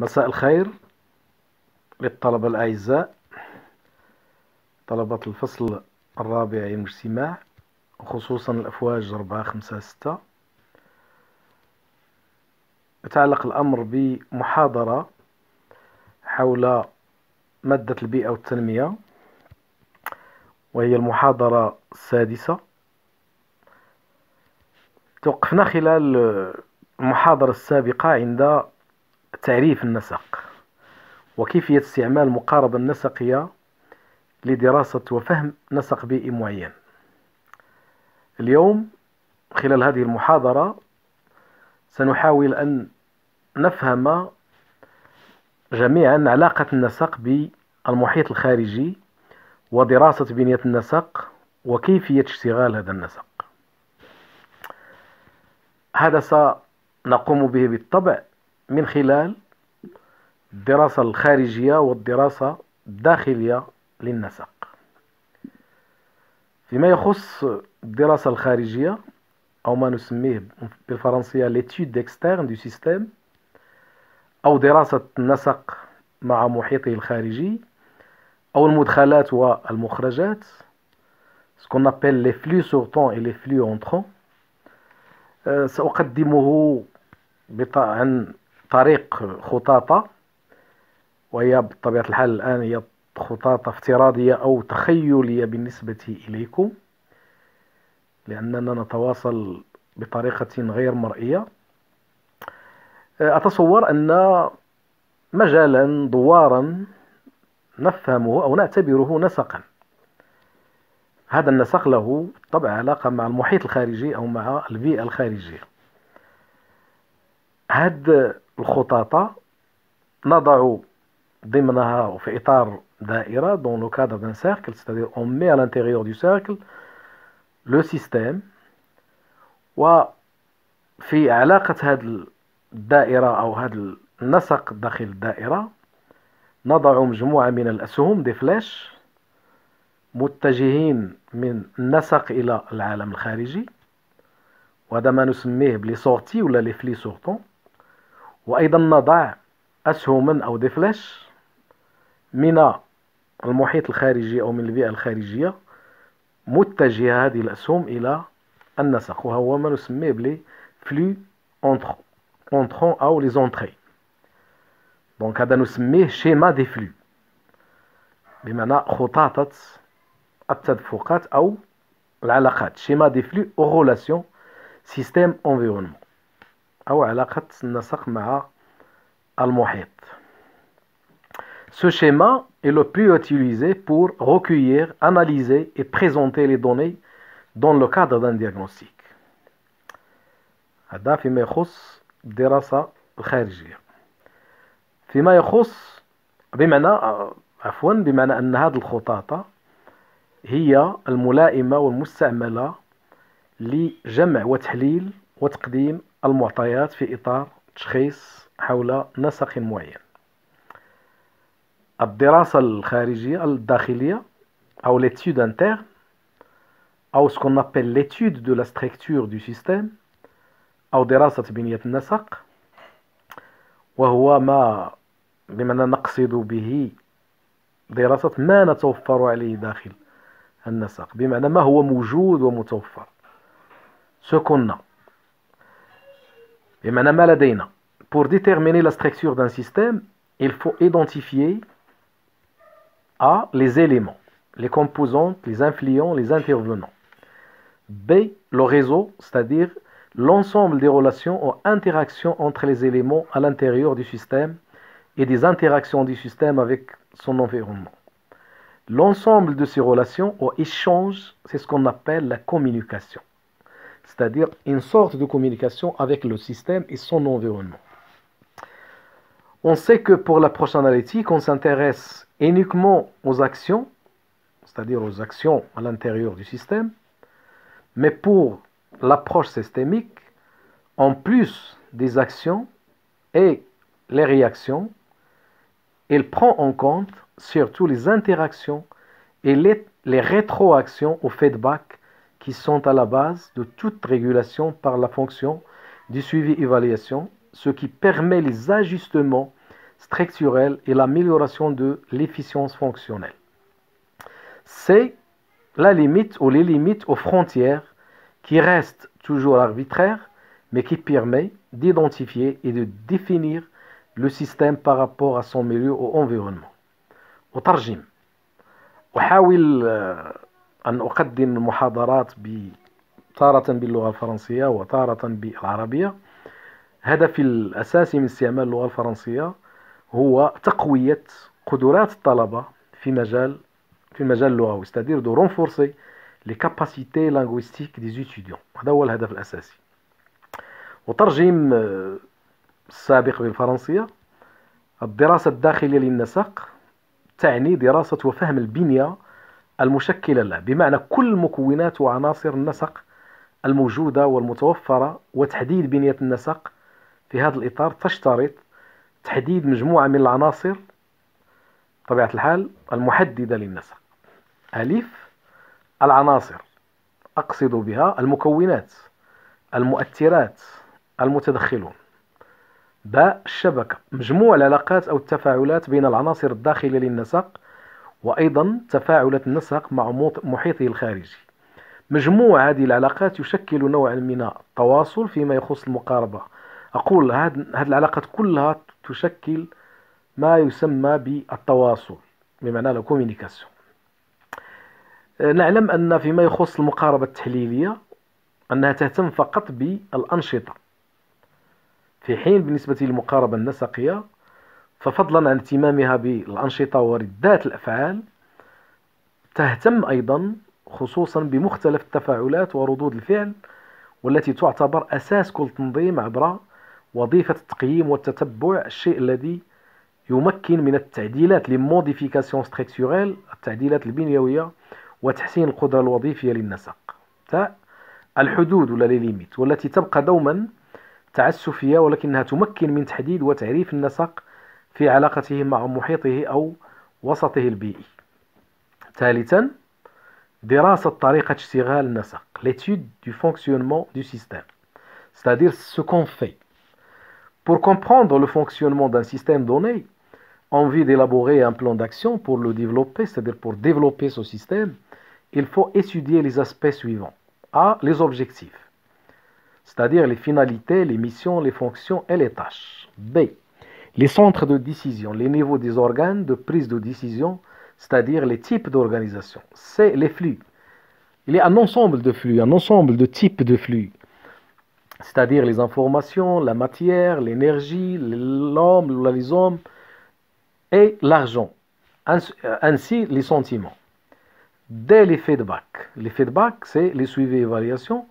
مساء الخير للطلبة الأعزاء طلبة الفصل الرابع من الاجتماع وخصوصا الأفواج أربعة خمسة ستة يتعلق الأمر بمحاضرة حول مادة البيئة والتنمية وهي المحاضرة السادسة توقفنا خلال المحاضرة السابقة عند تعريف النسق وكيفية استعمال المقاربة النسقية لدراسة وفهم نسق بيئي معين اليوم خلال هذه المحاضرة سنحاول أن نفهم جميعا علاقة النسق بالمحيط الخارجي ودراسة بنية النسق وكيفية اشتغال هذا النسق هذا سنقوم به بالطبع من خلال الدراسة الخارجية والدراسة الداخلية للنسق فيما يخص الدراسة الخارجية أو ما نسميه بالفرنسية l'étude externe du système أو دراسة النسق مع محيطه الخارجي أو المدخلات والمخرجات ce qu'on appelle les flux sortants et les flux entrants أه، سأقدمه عن طريق خطاطة وهي بطبيعة الحال الآن هي خطاطة افتراضية أو تخيلية بالنسبة إليكم لأننا نتواصل بطريقة غير مرئية أتصور أن مجالا دوارا نفهمه أو نعتبره نسقا هذا النسق له طبعا علاقة مع المحيط الخارجي أو مع البيئة الخارجية هذا الخطاطة نضع ضمنها وفي إطار دائرة دون لو كادر دان سيركل ستادير أون مي on دو سيركل لو سيستيم وفي علاقة هذه الدائرة أو هذا النسق داخل الدائرة نضع مجموعة من الأسهم دي فلاش متجهين من النسق إلى العالم الخارجي وهذا ما نسميه بلي سورتي ولا لي فلي سورتون وأيضا نضع أسهما أو ديفلاش من المحيط الخارجي أو من البيئة الخارجية متجهة هذه الأسهم إلى النسق وهو ما نسميه بلي فلو اونترون أو لي زونتري دونك هذا نسميه شيما دي فلو بمعنى خطاطة التدفقات أو العلاقات شيما دي فلو أو غولاسيون سيستيم انفيرونمون أو علاقة النسق مع المحيط. Ce schéma est le plus utilisé pour recueillir, analyser et présenter les données dans le cadre d'un diagnostic. هذا فيما يخص الدراسة الخارجية. فيما يخص بمعنى عفوا بمعنى أن هذه الخطاطة هي الملائمة والمستعملة لجمع وتحليل وتقديم المعطيات في إطار تشخيص حول نسق معين الدراسة الخارجية الداخلية أو لتيود انتر أو سكون نابل لتيود دو de دو structure أو دراسة بنية النسق وهو ما بمعنى نقصد به دراسة ما نتوفر عليه داخل النسق بمعنى ما هو موجود ومتوفر نابل Et Pour déterminer la structure d'un système, il faut identifier A, les éléments, les composantes, les influents, les intervenants. B, le réseau, c'est-à-dire l'ensemble des relations ou interactions entre les éléments à l'intérieur du système et des interactions du système avec son environnement. L'ensemble de ces relations ou échanges, c'est ce qu'on appelle la communication c'est-à-dire une sorte de communication avec le système et son environnement. On sait que pour l'approche analytique, on s'intéresse uniquement aux actions, c'est-à-dire aux actions à l'intérieur du système, mais pour l'approche systémique, en plus des actions et les réactions, elle prend en compte surtout les interactions et les, les rétroactions au feedback qui sont à la base de toute régulation par la fonction du suivi-évaluation, ce qui permet les ajustements structurels et l'amélioration de l'efficience fonctionnelle. C'est la limite ou les limites aux frontières qui restent toujours arbitraires, mais qui permet d'identifier et de définir le système par rapport à son milieu ou environnement. Au أن أقدم المحاضرات تارة باللغة الفرنسية وتارة بالعربية هدفي الأساسي من استعمال اللغة الفرنسية هو تقوية قدرات الطلبة في مجال في مجال اللغوي استدير دو رونفورسي لي كاباسيتي لانغويستيك دي زيتيديون هذا هو الهدف الأساسي وترجم آه، السابق بالفرنسية الدراسة الداخلية للنسق تعني دراسة وفهم البنية المشكلة له بمعنى كل مكونات وعناصر النسق الموجودة والمتوفرة وتحديد بنية النسق في هذا الإطار تشترط تحديد مجموعة من العناصر طبيعة الحال المحددة للنسق ألف العناصر أقصد بها المكونات المؤثرات المتدخلون باء الشبكة مجموع العلاقات أو التفاعلات بين العناصر الداخلة للنسق وأيضا تفاعلات النسق مع محيطه الخارجي مجموع هذه العلاقات يشكل نوعا من التواصل فيما يخص المقاربة أقول هذه العلاقات كلها تشكل ما يسمى بالتواصل بمعنى الكوميونيكاسيون آه، نعلم أن فيما يخص المقاربة التحليلية أنها تهتم فقط بالأنشطة في حين بالنسبة للمقاربة النسقية ففضلا عن اهتمامها بالأنشطة وردات الأفعال تهتم أيضا خصوصا بمختلف التفاعلات وردود الفعل والتي تعتبر أساس كل تنظيم عبر وظيفة التقييم والتتبع الشيء الذي يمكن من التعديلات لموديفيكاسيون ستريكتوريل التعديلات البنيوية وتحسين القدرة الوظيفية للنسق تاء الحدود ولا ليميت والتي تبقى دوما تعسفية ولكنها تمكن من تحديد وتعريف النسق في l'étude du fonctionnement du système c'est-à-dire ce qu'on fait pour comprendre le fonctionnement d'un système donné envie d'élaborer un plan d'action pour le développer c'est-à-dire pour développer ce système il faut étudier les aspects suivants A les objectifs c'est-à-dire les finalités les missions les fonctions et les tâches B les centres de décision, les niveaux des organes de prise de décision, c'est-à-dire les types d'organisation, c'est les flux. Il y a un ensemble de flux, un ensemble de types de flux, c'est-à-dire les informations, la matière, l'énergie, l'homme, la hommes et l'argent, euh, ainsi les sentiments. Dès les feedbacks, les feedbacks, c'est les suivis évaluations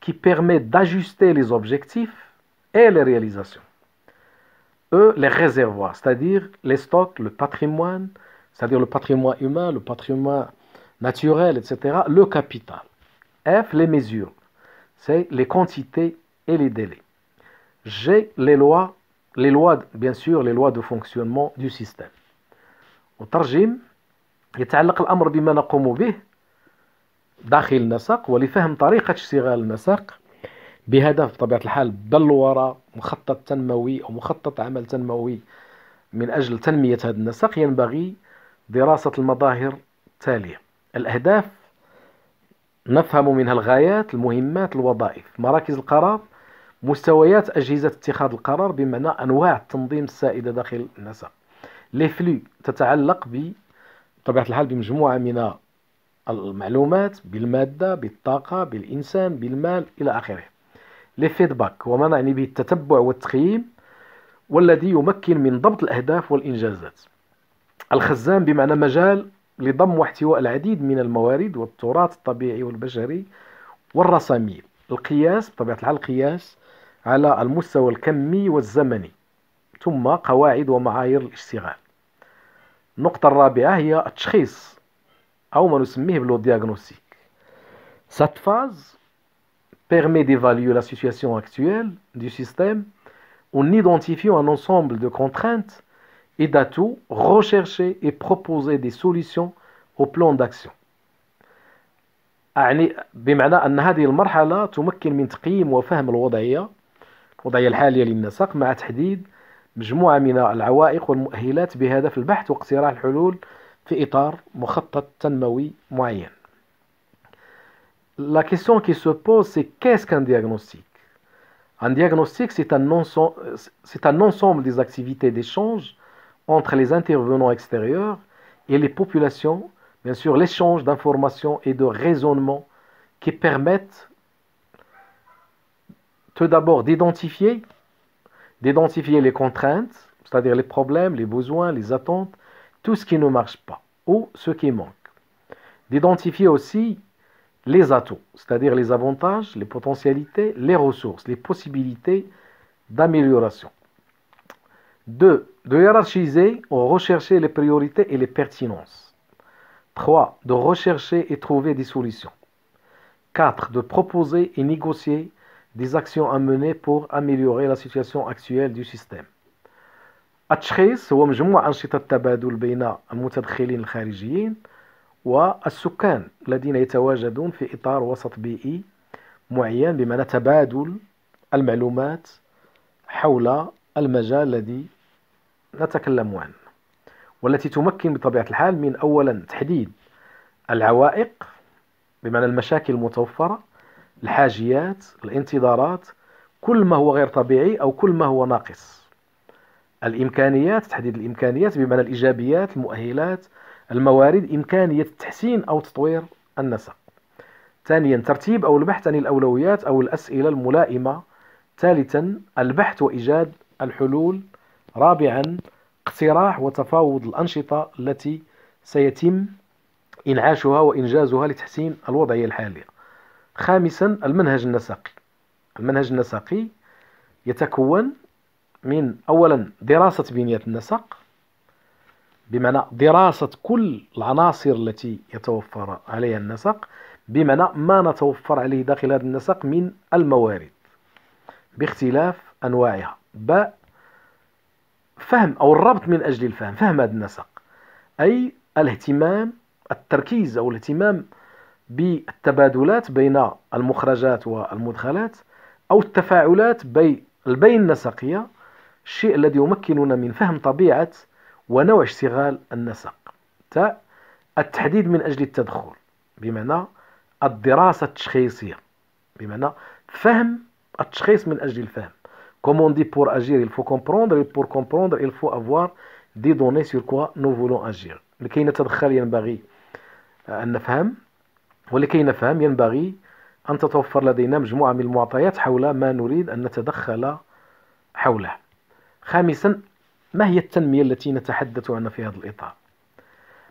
qui permettent d'ajuster les objectifs et les réalisations. E, les réservoirs, c'est-à-dire les stocks, le patrimoine, c'est-à-dire le patrimoine humain, le patrimoine naturel, etc., le capital. F, les mesures, c'est les quantités et les délais. G, les lois, les lois, bien sûr, les lois de fonctionnement du système. بهدف بطبيعه الحال بلورة مخطط تنموي او مخطط عمل تنموي من اجل تنميه هذا النسق ينبغي دراسه المظاهر التاليه الاهداف نفهم منها الغايات المهمات الوظائف مراكز القرار مستويات أجهزة اتخاذ القرار بمعنى أنواع التنظيم السائدة داخل النسق لي فلو تتعلق بطبيعة الحال بمجموعة من المعلومات بالمادة بالطاقة بالإنسان بالمال إلى آخره فيدباك وما نعني به التتبع والتقييم والذي يمكن من ضبط الأهداف والإنجازات الخزان بمعنى مجال لضم واحتواء العديد من الموارد والتراث الطبيعي والبشري والرسمي القياس بطبيعة الحال القياس على المستوى الكمي والزمني ثم قواعد ومعايير الاشتغال النقطة الرابعة هي التشخيص أو ما نسميه بلو دياغنوستيك سات فاز permet d'évaluer la situation actuelle du système en identifiant un ensemble de contraintes et d'atouts, rechercher et proposer des solutions au plan d'action. يعني بمعنى أن هذه المرحلة تمكن من تقييم وفهم الوضعية الوضعية الحالية للنسق مع تحديد مجموعة من العوائق والمؤهلات بهدف البحث واقتراح الحلول في إطار مخطط تنموي معين la question qui se pose, c'est qu'est-ce qu'un diagnostic Un diagnostic, c'est un, ensemble, des activités d'échange entre les intervenants extérieurs et les populations, bien sûr l'échange d'informations et de raisonnements qui permettent tout d'abord d'identifier, d'identifier les contraintes, c'est-à-dire les problèmes, les besoins, les attentes, tout ce qui ne marche pas ou ce qui manque. D'identifier aussi les atouts, c'est-à-dire les avantages, les potentialités, les ressources, les possibilités d'amélioration. 2 de hiérarchiser ou rechercher les priorités et les pertinences. 3. De rechercher et trouver des solutions. 4. De proposer et négocier des actions à mener pour améliorer la situation actuelle du système. والسكان الذين يتواجدون في إطار وسط بيئي معين بمعنى تبادل المعلومات حول المجال الذي نتكلم عنه والتي تمكن بطبيعة الحال من أولا تحديد العوائق بمعنى المشاكل المتوفرة الحاجيات الانتظارات كل ما هو غير طبيعي أو كل ما هو ناقص الإمكانيات تحديد الإمكانيات بمعنى الإيجابيات المؤهلات الموارد إمكانية تحسين أو تطوير النسق ثانيا ترتيب أو البحث عن الأولويات أو الأسئلة الملائمة ثالثا البحث وإيجاد الحلول رابعا اقتراح وتفاوض الأنشطة التي سيتم إنعاشها وإنجازها لتحسين الوضعية الحالية خامسا المنهج النسقي المنهج النسقي يتكون من أولا دراسة بنية النسق بمعنى دراسة كل العناصر التي يتوفر عليها النسق بمعنى ما نتوفر عليه داخل هذا النسق من الموارد باختلاف أنواعها ب فهم أو الربط من أجل الفهم فهم هذا النسق أي الاهتمام التركيز أو الاهتمام بالتبادلات بين المخرجات والمدخلات أو التفاعلات بين النسقية الشيء الذي يمكننا من فهم طبيعة ونوع اشتغال النسق تاء التحديد من أجل التدخل بمعنى الدراسة التشخيصية بمعنى فهم التشخيص من أجل الفهم كومون دي بور أجير il faut comprendre, et pour comprendre, il faut avoir des données sur quoi nous voulons agir. لكي نتدخل ينبغي أن نفهم ولكي نفهم ينبغي أن تتوفر لدينا مجموعة من المعطيات حول ما نريد أن نتدخل حوله خامسا ما هي التنمية التي نتحدث عنها في هذا الإطار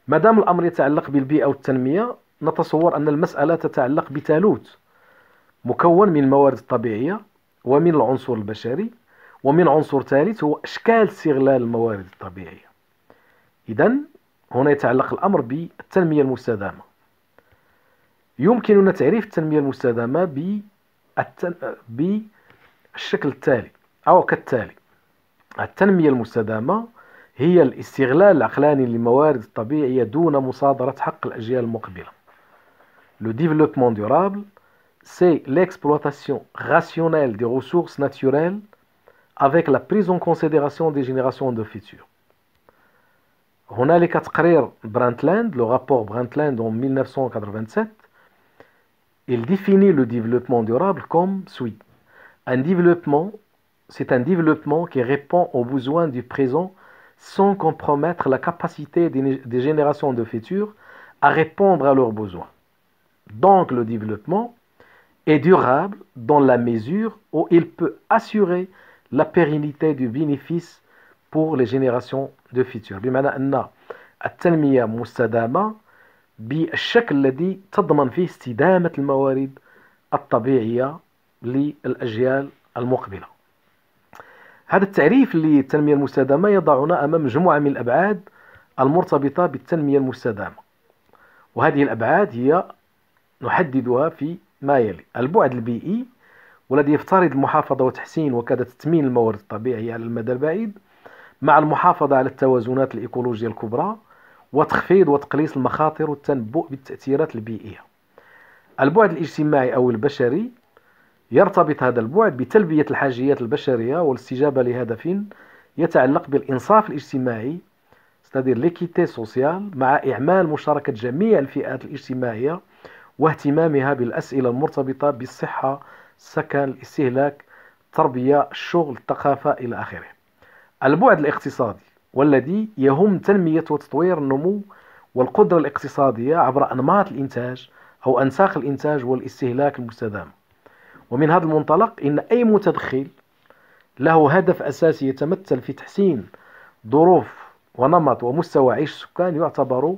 ما دام الأمر يتعلق بالبيئة والتنمية نتصور أن المسألة تتعلق بثالوث مكون من الموارد الطبيعية ومن العنصر البشري ومن عنصر ثالث هو أشكال استغلال الموارد الطبيعية إذا هنا يتعلق الأمر بالتنمية المستدامة يمكننا تعريف التنمية المستدامة بالشكل التالي أو كالتالي التنمية Le développement durable, c'est l'exploitation rationnelle des ressources naturelles avec la prise en considération des générations de futures. Le rapport Brundtland, le rapport Brundtland en 1987 il définit le développement durable comme suit un développement c'est un développement qui répond aux besoins du présent sans compromettre la capacité des générations de futurs à répondre à leurs besoins. Donc le développement est durable dans la mesure où il peut assurer la pérennité du bénéfice pour les générations de futurs هذا التعريف للتنمية المستدامة يضعنا أمام مجموعة من الأبعاد المرتبطة بالتنمية المستدامة وهذه الأبعاد هي نحددها في ما يلي البعد البيئي والذي يفترض المحافظة وتحسين وكذا تثمين الموارد الطبيعية على المدى البعيد مع المحافظة على التوازنات الإيكولوجية الكبرى وتخفيض وتقليص المخاطر والتنبؤ بالتأثيرات البيئية البعد الاجتماعي أو البشري يرتبط هذا البعد بتلبية الحاجيات البشرية والاستجابة لهدف يتعلق بالإنصاف الاجتماعي ستادير ليكيتي سوسيال مع إعمال مشاركة جميع الفئات الاجتماعية واهتمامها بالأسئلة المرتبطة بالصحة السكن الاستهلاك التربية الشغل الثقافة إلى آخره البعد الاقتصادي والذي يهم تنمية وتطوير النمو والقدرة الاقتصادية عبر أنماط الإنتاج أو أنساق الإنتاج والاستهلاك المستدام ومن هذا المنطلق إن أي متدخل له هدف أساسي يتمثل في تحسين ظروف ونمط ومستوى عيش السكان يعتبر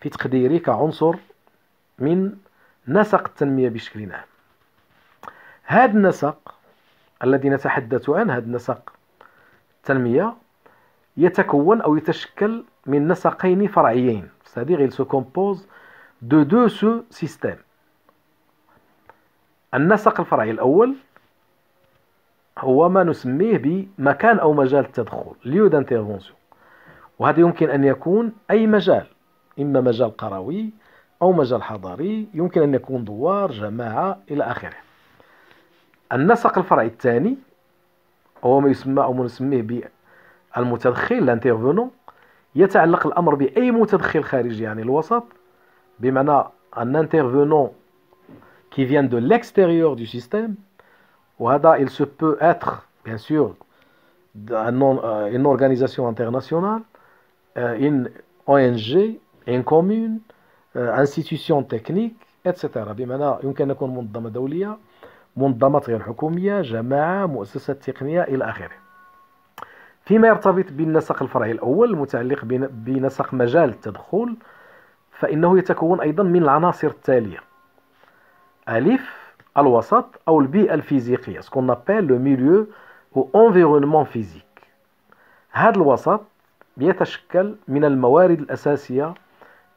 في تقديري كعنصر من نسق التنمية بشكل عام هذا النسق الذي نتحدث عنه هذا النسق التنمية يتكون أو يتشكل من نسقين فرعيين cest غيل سو كومبوز دو دو سو سيستيم النسق الفرعي الأول هو ما نسميه بمكان أو مجال التدخل ليو دانترفونسيون وهذا يمكن أن يكون أي مجال إما مجال قروي أو مجال حضاري يمكن أن يكون دوار جماعة إلى آخره النسق الفرعي الثاني هو ما يسمى أو ما نسميه بالمتدخل لانتيرفونو يتعلق الأمر بأي متدخل خارجي يعني الوسط بمعنى أن انترفونون qui viennent de l'extérieur du système, وهذا il se peut être, bien sûr, une organisation internationale, une ONG, une commune, institution technique, etc. بمعنى غير حكومية جماعة مؤسسة تقنية إلى آخره فيما يرتبط بالنسق الفرعي الأول المتعلق بنسق مجال التدخل فإنه يتكون أيضا من العناصر التالية ألف الوسط أو البيئة الفيزيقية سكون نبال لو ميليو أو أنفيرونمون فيزيك هاد الوسط يتشكل من الموارد الأساسية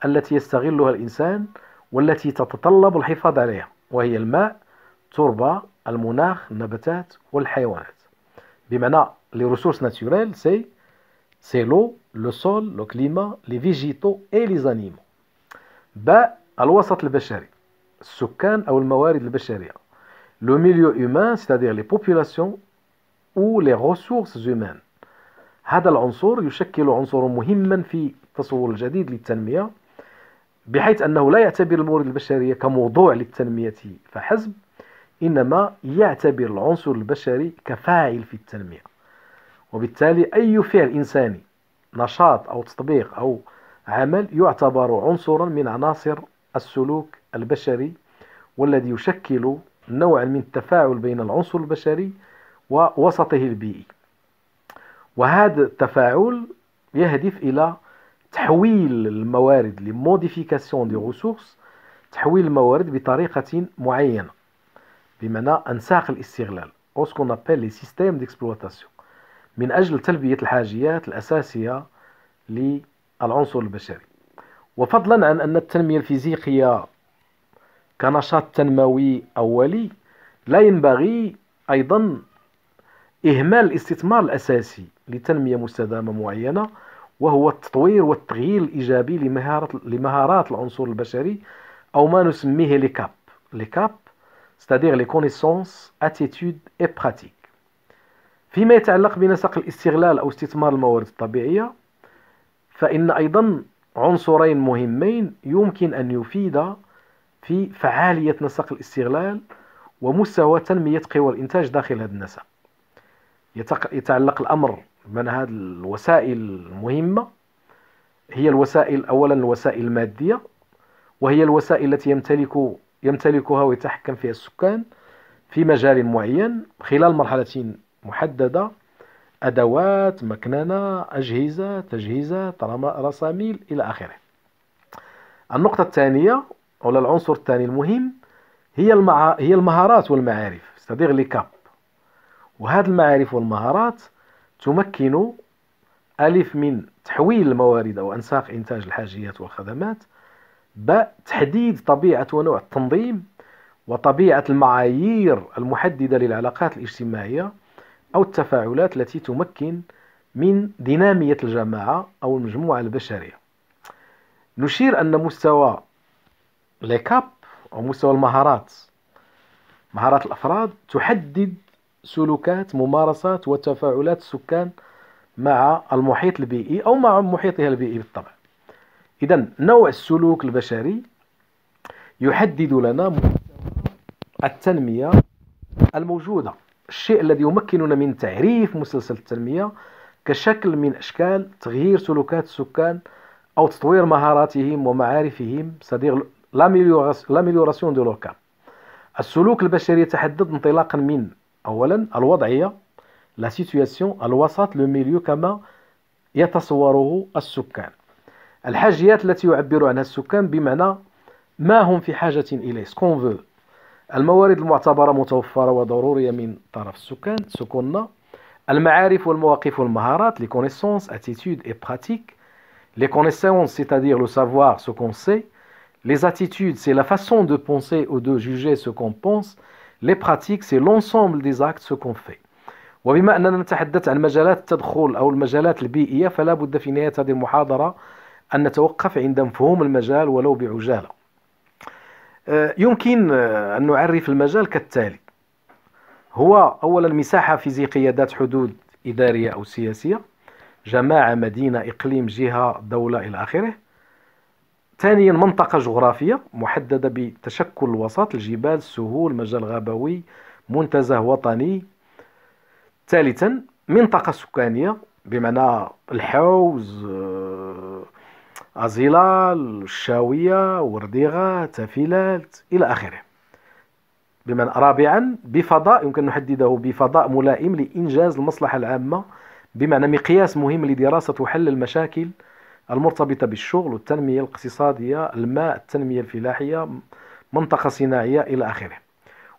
التي يستغلها الإنسان والتي تتطلب الحفاظ عليها وهي الماء التربة المناخ النباتات والحيوانات بمعنى لي ريسورس ناتوريل سي سي لو لو سول لو كليما لي فيجيتو اي لي زانيمو ب الوسط البشري السكان أو الموارد البشرية لو ميليو هومان ستادير لي بوبولاسيون او لي ريسورس هومان هذا العنصر يشكل عنصرا مهما في التصور الجديد للتنمية بحيث أنه لا يعتبر الموارد البشرية كموضوع للتنمية فحسب إنما يعتبر العنصر البشري كفاعل في التنمية وبالتالي أي فعل إنساني نشاط أو تطبيق أو عمل يعتبر عنصرا من عناصر السلوك البشري والذي يشكل نوعا من التفاعل بين العنصر البشري ووسطه البيئي وهذا التفاعل يهدف إلى تحويل الموارد لموديفيكاسيون دي غوسورس تحويل الموارد بطريقة معينة بمعنى أنساق الاستغلال أو سكون أبل لي سيستيم ديكسبلواتاسيون من أجل تلبية الحاجيات الأساسية للعنصر البشري وفضلا عن أن التنمية الفيزيقية كنشاط تنموي أولي لا ينبغي أيضا إهمال الاستثمار الأساسي لتنمية مستدامة معينة وهو التطوير والتغيير الإيجابي لمهارات, لمهارات العنصر البشري أو ما نسميه لكاب لكاب c'est-à-dire les connaissances, attitudes et pratiques. فيما يتعلق بنسق الاستغلال أو استثمار الموارد الطبيعية فإن أيضا عنصرين مهمين يمكن أن يفيد في فعالية نسق الاستغلال ومستوى تنمية قوى الإنتاج داخل هذا النسق يتعلق الأمر من هذه الوسائل المهمة هي الوسائل أولا الوسائل المادية وهي الوسائل التي يمتلك يمتلكها ويتحكم فيها السكان في مجال معين خلال مرحلة محددة أدوات مكننة أجهزة تجهيزات رساميل إلى آخره النقطة الثانية ولا العنصر الثاني المهم هي هي المهارات والمعارف استدير لي كاب وهذه المعارف والمهارات تمكن ألف من تحويل الموارد أو أنساق إنتاج الحاجيات والخدمات ب تحديد طبيعة ونوع التنظيم وطبيعة المعايير المحددة للعلاقات الاجتماعية أو التفاعلات التي تمكن من دينامية الجماعة أو المجموعة البشرية نشير أن مستوى لي كاب أو مستوى المهارات مهارات الأفراد تحدد سلوكات ممارسات وتفاعلات السكان مع المحيط البيئي أو مع محيطها البيئي بالطبع إذا نوع السلوك البشري يحدد لنا مستوى التنمية الموجودة الشيء الذي يمكننا من تعريف مسلسل التنمية كشكل من أشكال تغيير سلوكات السكان أو تطوير مهاراتهم ومعارفهم لاميليوراسيون دو leur السلوك البشري يتحدد انطلاقا من أولا الوضعية لا سيتوياسيون الوسط لو ميليو كما يتصوره السكان الحاجيات التي يعبر عنها السكان بمعنى ما هم في حاجة إليه سكون فو الموارد المعتبرة متوفرة وضرورية من طرف السكان سكوننا المعارف والمواقف والمهارات لي كونيسونس اتيتود اي براتيك لي كونيسونس سيتادير لو سافوار سو كون سي Les attitudes, c'est la façon de penser ou de juger ce qu'on pense. Les pratiques, c'est l'ensemble des actes, ce qu'on fait. وبما أننا نتحدث عن مجالات التدخل أو المجالات البيئية فلا بد في نهاية هذه المحاضرة أن نتوقف عند مفهوم المجال ولو بعجالة آه، يمكن آه، أن نعرف المجال كالتالي هو أولا مساحة فيزيقية ذات حدود إدارية أو سياسية جماعة مدينة إقليم جهة دولة إلى آخره ثانيا منطقة جغرافية محددة بتشكل الوسط الجبال السهول مجال غابوي منتزه وطني ثالثا منطقة سكانية بمعنى الحوز آه، أزيلال الشاوية ورديغة تافيلات إلى آخره بمعنى رابعا بفضاء يمكن نحدده بفضاء ملائم لإنجاز المصلحة العامة بمعنى مقياس مهم لدراسة وحل المشاكل المرتبطة بالشغل والتنمية الاقتصادية الماء التنمية الفلاحية منطقة صناعية إلى آخره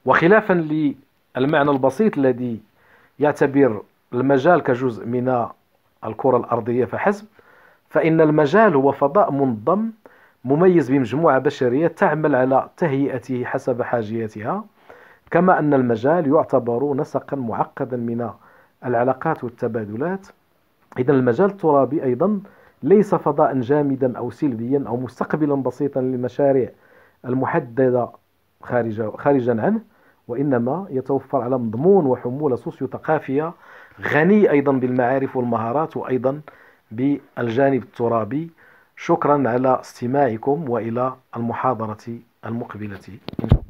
وخلافا للمعنى البسيط الذي يعتبر المجال كجزء من الكرة الأرضية فحسب فإن المجال هو فضاء منظم مميز بمجموعة بشرية تعمل على تهيئته حسب حاجياتها كما أن المجال يعتبر نسقا معقدا من العلاقات والتبادلات إذا المجال الترابي أيضا ليس فضاء جامدا أو سلبيا أو مستقبلا بسيطا للمشاريع المحددة خارج خارجا عنه وإنما يتوفر على مضمون وحمولة سوسيو ثقافية غني أيضا بالمعارف والمهارات وأيضا بالجانب الترابي شكرا على استماعكم وإلى المحاضرة المقبلة